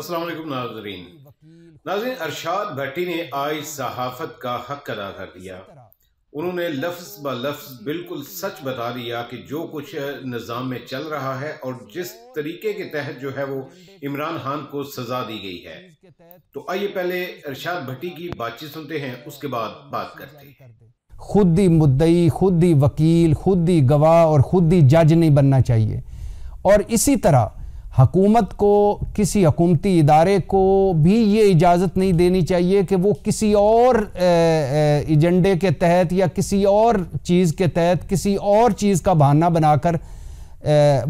असलम नाजरीन नाजरीन अरशाद भट्टी ने आज सहाफत का हक अदा कर दिया उन्होंने लफ्ज़ ब लफ्ज़ बिल्कुल सच बता दिया कि जो कुछ निज़ाम में चल रहा है और जिस तरीके के तहत जो है वो इमरान खान को सज़ा दी गई है तो आइए पहले अरशाद भट्टी की बातचीत सुनते हैं उसके बाद बात करते हैं खुद ही मुद्दई खुद ही वकील खुद ही गवाह और खुद ही जज नहीं बनना चाहिए और इसी तरह हकूमत को किसी हकूमती इदारे को भी ये इजाज़त नहीं देनी चाहिए कि वो किसी और एजेंडे के तहत या किसी और चीज़ के तहत किसी और चीज़ का बहाना बनाकर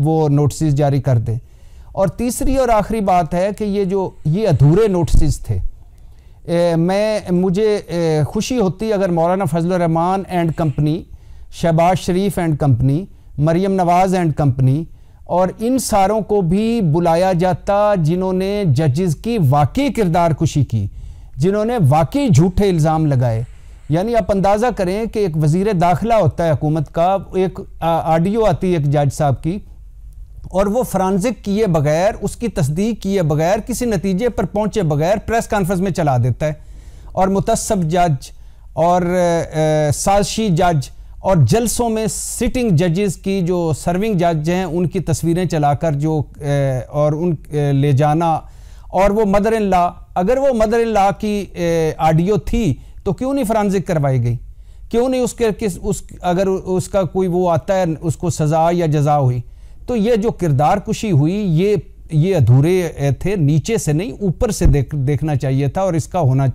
वो नोटिस जारी कर दें और तीसरी और आखिरी बात है कि ये जो ये अधूरे नोटिस थे ए, मैं मुझे ए, खुशी होती अगर Maulana Fazl Rehman and company Shehbaz Sharif and company Maryam Nawaz and company और इन सारों को भी बुलाया जाता जिन्होंने जजेस की वाकई किरदार कुशी की जिन्होंने वाकई झूठे इल्ज़ाम लगाए यानी आप अंदाज़ा करें कि एक वज़ी दाखिला होता है हुकूमत का एक ऑडियो आती है एक जज साहब की और वो फ्रांसिक किए बगैर उसकी तस्दीक किए बगैर किसी नतीजे पर पहुंचे बगैर प्रेस कॉन्फ्रेंस में चला देता है और मुतसब जज और साजशी जज और जलसों में सिटिंग जजेस की जो सर्विंग जज हैं उनकी तस्वीरें चलाकर जो ए, और उन ए, ले जाना और वो मदर इन ला अगर वो मदर इन ला की ऑडियो थी तो क्यों नहीं फ्रांसिक करवाई गई क्यों नहीं उसके किस उस अगर उसका कोई वो आता है उसको सज़ा या जजा हुई तो ये जो किरदार कुशी हुई ये ये अधूरे थे नीचे से नहीं ऊपर से देख देखना चाहिए था और इसका होना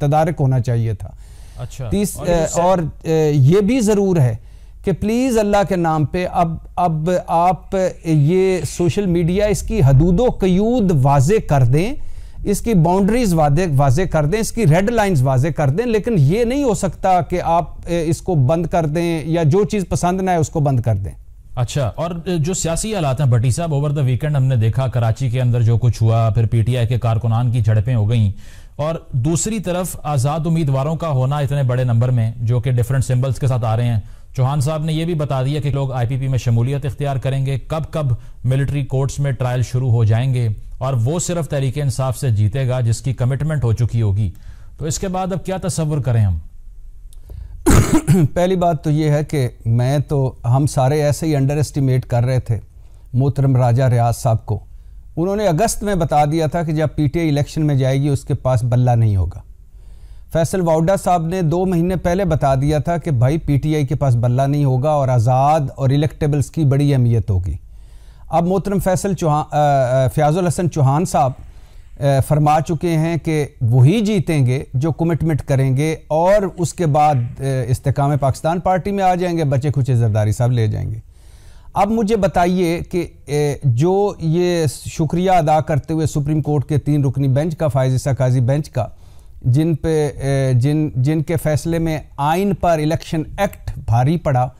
तदारक होना चाहिए था अच्छा तीस और, और, ये भी ज़रूर है कि प्लीज़ अल्लाह के नाम पे अब अब आप ये सोशल मीडिया इसकी हदूद क्यूद वाजे कर दें इसकी बाउंड्रीज वादे वाजे कर दें इसकी रेड लाइंस वाजे कर दें लेकिन ये नहीं हो सकता कि आप इसको बंद कर दें या जो चीज़ पसंद ना है उसको बंद कर दें अच्छा और जो सियासी हालात हैं भट्टी साहब ओवर द वीकेंड हमने देखा कराची के अंदर जो कुछ हुआ फिर पीटीआई के कारकुनान की झड़पें हो गई और दूसरी तरफ आज़ाद उम्मीदवारों का होना इतने बड़े नंबर में जो कि डिफरेंट सिंबल्स के साथ आ रहे हैं चौहान साहब ने यह भी बता दिया कि लोग आईपीपी में शमूलियत इख्तियार करेंगे कब कब मिलिट्री कोर्ट्स में ट्रायल शुरू हो जाएंगे और वो सिर्फ तहरीक इंसाफ से जीतेगा जिसकी कमिटमेंट हो चुकी होगी तो इसके बाद अब क्या तस्वुर करें हम पहली बात तो ये है कि मैं तो हम सारे ऐसे ही अंडर एस्टिमेट कर रहे थे मोहतरम राजा रियाज साहब को उन्होंने अगस्त में बता दिया था कि जब आई इलेक्शन में जाएगी उसके पास बल्ला नहीं होगा फैसल वाउडा साहब ने दो महीने पहले बता दिया था कि भाई पीटीआई के पास बल्ला नहीं होगा और आज़ाद और इलेक्टेबल्स की बड़ी अहमियत होगी अब मोहतरम फैसल चौहान फ़याज़ुल हसन चौहान साहब फरमा चुके हैं कि वही जीतेंगे जो कमिटमेंट करेंगे और उसके बाद इस्तेकाम पाकिस्तान पार्टी में आ जाएंगे बचे खुचे जरदारी साहब ले जाएंगे अब मुझे बताइए कि जो ये शुक्रिया अदा करते हुए सुप्रीम कोर्ट के तीन रुकनी बेंच का फायजा काजी बेंच का जिन पे जिन जिनके फैसले में आइन पर इलेक्शन एक्ट भारी पड़ा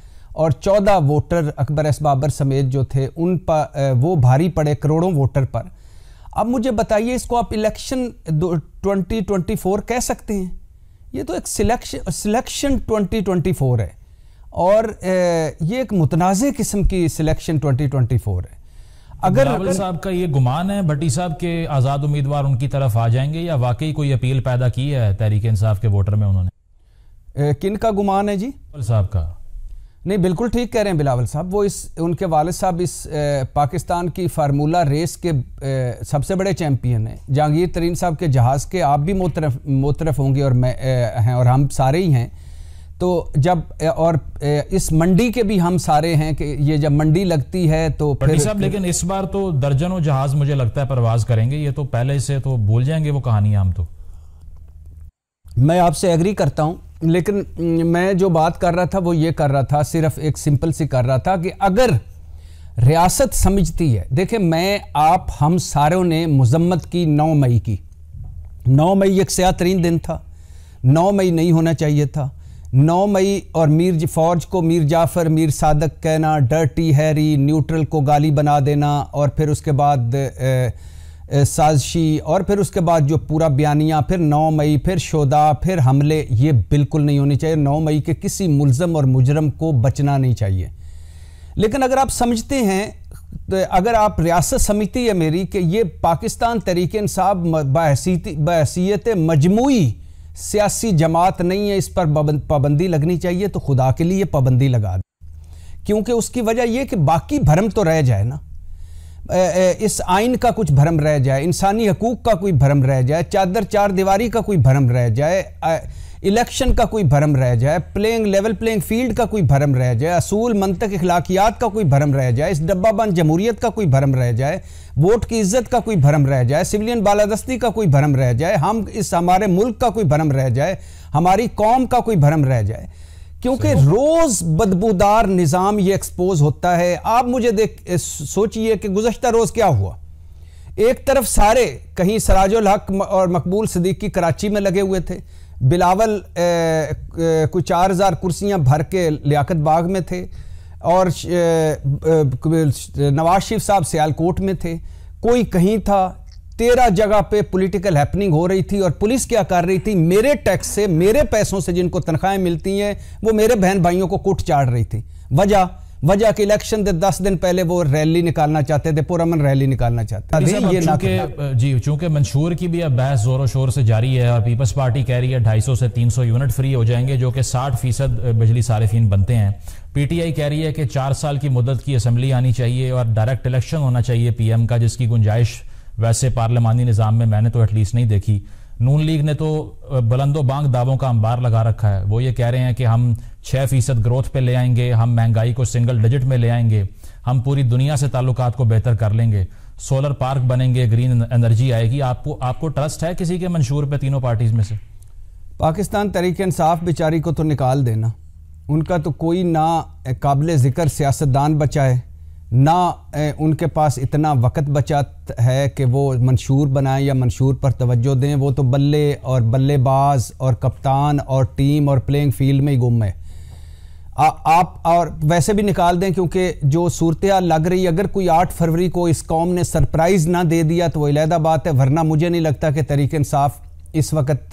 और चौदह वोटर अकबर एस बाबर समेत जो थे उन पर वो भारी पड़े करोड़ों वोटर पर अब मुझे बताइए इसको आप इलेक्शन 2024 कह सकते हैं ये तो एक सिलेक्शन सिलेक्शन 2024 है और ये एक मुतनाज़ किस्म की सिलेक्शन 2024 है अगर साहब का ये गुमान है भट्टी साहब के आज़ाद उम्मीदवार उनकी तरफ आ जाएंगे या वाकई कोई अपील पैदा की है तहरीक इंसाफ के वोटर में उन्होंने किन का गुमान है जी साहब का नहीं बिल्कुल ठीक कह रहे हैं बिलावल साहब वो इस उनके वालद साहब इस ए, पाकिस्तान की फार्मूला रेस के ए, सबसे बड़े चैम्पियन हैं जहांगीर तरीन साहब के जहाज़ के आप भी मोतरफ मोतरफ होंगे और मैं ए, हैं और हम सारे ही हैं तो जब और इस मंडी के भी हम सारे हैं कि ये जब मंडी लगती है तो फिर साहब लेकिन इस बार तो दर्जनों जहाज मुझे लगता है परवाज करेंगे ये तो पहले से तो भूल जाएंगे वो कहानी हम तो मैं आपसे एग्री करता हूँ लेकिन मैं जो बात कर रहा था वो ये कर रहा था सिर्फ एक सिंपल सी कर रहा था कि अगर रियासत समझती है देखिए मैं आप हम सारों ने मजम्मत की 9 मई की 9 मई एक स्या तरीन दिन था 9 मई नहीं होना चाहिए था 9 मई और मीर फौज को मीर जाफ़र मीर सादक कहना डर्टी हैरी न्यूट्रल को गाली बना देना और फिर उसके बाद ए, साजिशी और फिर उसके बाद जो पूरा बयानिया फिर 9 मई फिर शोदा फिर हमले ये बिल्कुल नहीं होनी चाहिए 9 मई के किसी मुलजम और मुजरम को बचना नहीं चाहिए लेकिन अगर आप समझते हैं तो अगर आप रियासत समझती है मेरी कि ये पाकिस्तान तरीक इंसाब बहसीत मजमू सियासी जमात नहीं है इस पर पाबंदी लगनी चाहिए तो खुदा के लिए पाबंदी लगा दें क्योंकि उसकी वजह यह कि बाकी भरम तो रह जाए ना इस आइन का कुछ भ्रम रह जाए इंसानी हकूक़ का कोई भ्रम रह जाए चादर चार दीवारी का कोई भ्रम रह जाए इलेक्शन का कोई भ्रम रह जाए प्लेइंग लेवल प्लेइंग फील्ड का कोई भ्रम रह जाए असूल मंतक अखलाकियात का कोई भ्रम रह जाए इस डब्बा बंद जमहूरीत का कोई भ्रम रह जाए वोट की इज्जत का कोई भ्रम रह जाए सिविलियन बालादस्ती का कोई भ्रम रह जाए हम इस हमारे मुल्क का कोई भ्रम रह जाए हमारी कौम का कोई भ्रम रह जाए क्योंकि रोज बदबूदार निज़ाम ये एक्सपोज होता है आप मुझे देख सोचिए कि गुजशत रोज़ क्या हुआ एक तरफ सारे कहीं सराजुल हक और मकबूल सदीकी कराची में लगे हुए थे बिलावल कोई चार हज़ार कुर्सियाँ भर के लियाकत बाग में थे और नवाज शरीफ साहब सियालकोट में थे कोई कहीं था तेरह जगह पे पॉलिटिकल हैपनिंग हो रही थी और पुलिस क्या कर रही थी मेरे टैक्स से मेरे पैसों से जिनको तनख्वाहें मिलती हैं वो मेरे बहन भाइयों को कुट चाड़ रही थी वजह वजह के इलेक्शन दे दस दिन पहले वो रैली निकालना चाहते थे पुरमन रैली निकालना चाहते थे ये चूंकि जी चूंकि मंशूर की भी अब बहस जोरों शोर से जारी है और पीपल्स पार्टी कह रही है सौ से सौ यूनिट फ्री हो जाएंगे जो कि साठ फीसद बिजली सार्फिन बनते हैं पीटीआई कह रही है कि चार साल की मुदत की असेंबली आनी चाहिए और डायरेक्ट इलेक्शन होना चाहिए पीएम का जिसकी गुंजाइश वैसे पार्लियामानी निज़ाम में मैंने तो एटलीस्ट नहीं देखी नून लीग ने तो बुलंदो बांग दावों का अंबार लगा रखा है वो ये कह रहे हैं कि हम छः फीसद ग्रोथ पे ले आएंगे हम महंगाई को सिंगल डिजिट में ले आएंगे हम पूरी दुनिया से ताल्लुक को बेहतर कर लेंगे सोलर पार्क बनेंगे ग्रीन एनर्जी आएगी आपको आपको ट्रस्ट है किसी के मंशूर पे तीनों पार्टीज में से पाकिस्तान तरीके इंसाफ बेचारी को तो निकाल देना उनका तो कोई ना काबिल ज़िक्र सियासतदान बचाए ना उनके पास इतना वक्त बचत है कि वो मंशूर बनाएं या मंशूर पर तवज्जो दें वो तो बल्ले और बल्लेबाज और कप्तान और टीम और प्लेइंग फील्ड में ही गुम है आ, आप और वैसे भी निकाल दें क्योंकि जो सूरत लग रही अगर कोई आठ फरवरी को इस कॉम ने सरप्राइज़ ना दे दिया तो वह बात है वरना मुझे नहीं लगता कि तरीक इंसाफ इस वक्त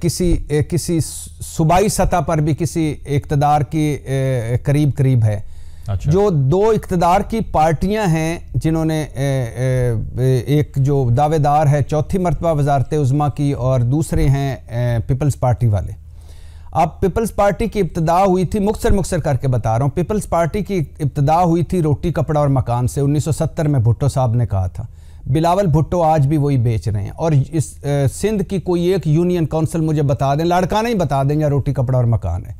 किसी ए, किसी सूबाई सतह पर भी किसी इकतदार की ए, करीब करीब है अच्छा। जो दो इकतदार की पार्टियां हैं जिन्होंने एक जो दावेदार है चौथी मरतबा वजारत उज़मा की और दूसरे हैं पीपल्स पार्टी वाले अब पीपल्स पार्टी की इब्तदा हुई थी मुख्तर मुख्तर करके बता रहा हूँ पीपल्स पार्टी की इब्तदा हुई थी रोटी कपड़ा और मकान से 1970 में भुट्टो साहब ने कहा था बिलावल भुट्टो आज भी वही बेच रहे हैं और इस सिंध की कोई एक यूनियन काउंसिल मुझे बता दें लड़का नहीं बता दें या रोटी कपड़ा और मकान है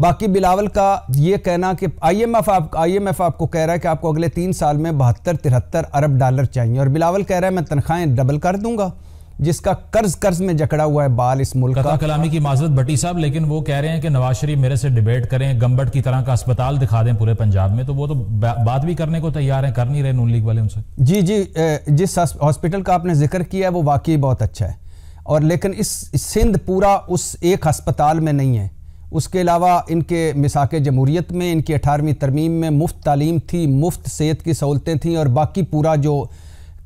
बाकी बिलावल का ये कहना कि आईएमएफ आप आईएमएफ आपको कह रहा है कि आपको अगले तीन साल में बहत्तर तिहत्तर अरब डॉलर चाहिए और बिलावल कह रहा है मैं तनख्वाहें डबल कर दूंगा जिसका कर्ज कर्ज में जकड़ा हुआ है बाल इस मुल्क का कलामी की माजरत भट्टी साहब लेकिन वो कह रहे हैं कि नवाज शरीफ मेरे से डिबेट करें गंबट की तरह का अस्पताल दिखा दें पूरे पंजाब में तो वो तो बात भी करने को तैयार हैं कर नहीं रहे नून लीग वाले उनसे जी जी जिस हॉस्पिटल का आपने जिक्र किया है वो वाकई बहुत अच्छा है और लेकिन इस सिंध पूरा उस एक अस्पताल में नहीं है उसके अलावा इनके मिसाक जमहूरीत में इनकी अठारहवीं तरमीम में मुफ्त तालीम थी मुफ्त सेहत की सहूलतें थीं और बाकी पूरा जो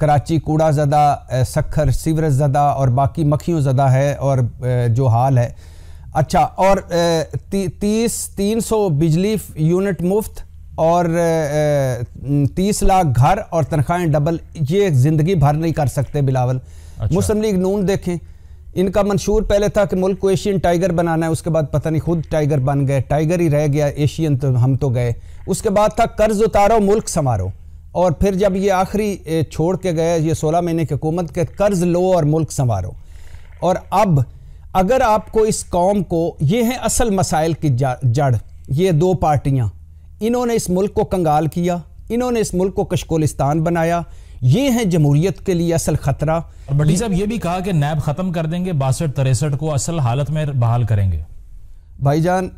कराची कूड़ा ज़दा सखर सीवरज ज़दा और बाकी मखियों ज़दा है और जो हाल है अच्छा और ती, तीस तीन सौ बिजली यूनिट मुफ्त और तीस लाख घर और तनख्वाहें डबल ये ज़िंदगी भर नहीं कर सकते बिलावल अच्छा। मुस्लिम लीग नून देखें इनका मंशूर पहले था कि मुल्क को एशियन टाइगर बनाना है उसके बाद पता नहीं खुद टाइगर बन गए टाइगर ही रह गया एशियन तो हम तो गए उसके बाद था कर्ज उतारो मुल्क संवारो और फिर जब ये आखिरी छोड़ के गए ये सोलह महीने की हुकूमत के कर्ज लो और मुल्क संवारो और अब अगर आपको इस कौम को ये हैं असल मसाइल की जड़ ये दो पार्टियाँ इन्होंने इस मुल्क को कंगाल किया इन्होंने इस मुल्क को कशकोलिस्तान बनाया ये है जमहूरियत के लिए असल खतरा बटी साहब ये भी कहा कि नैब ख़त्म कर देंगे बासठ तिरसठ को असल हालत में बहाल करेंगे भाईजान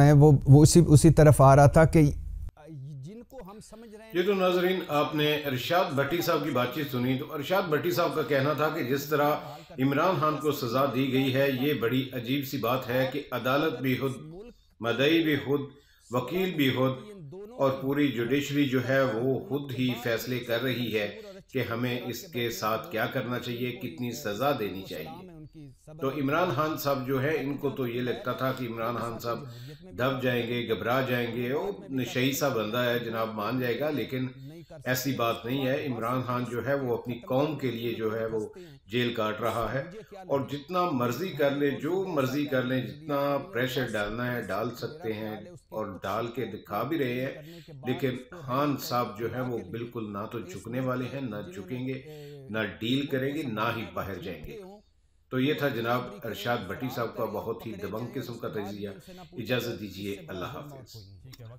मैं वो वो उसी उसी तरफ आ रहा था कि जिनको हम समझ रहे हैं ये तो नाजरीन आपने अरशाद भट्टी साहब की बातचीत सुनी तो अरशाद भट्टी साहब का कहना था कि जिस तरह इमरान खान को सजा दी गई है ये बड़ी अजीब सी बात है कि अदालत भी खुद मदई भी खुद वकील भी खुद और पूरी जुडिशरी जो है वो खुद ही फैसले कर रही है कि हमें इसके साथ क्या करना चाहिए कितनी सज़ा देनी चाहिए तो इमरान खान साहब जो है इनको तो ये लगता था कि इमरान खान साहब दब जाएंगे घबरा जाएंगे वो नशही सा बंदा है जनाब मान जाएगा लेकिन ऐसी बात नहीं है इमरान खान जो है वो अपनी कौम के लिए जो है वो जेल काट रहा है और जितना मर्जी कर लें जो मर्जी कर लें जितना प्रेशर डालना है डाल सकते हैं और डाल के दिखा भी रहे हैं लेकिन खान साहब जो है वो बिल्कुल ना तो झुकने वाले हैं ना झुकेंगे ना डील करेंगे ना ही बाहर जाएंगे तो ये था जनाब अरशाद भट्टी साहब का बहुत ही दबंग किस्म का तजिया इजाज़त दीजिए अल्लाह हाफिज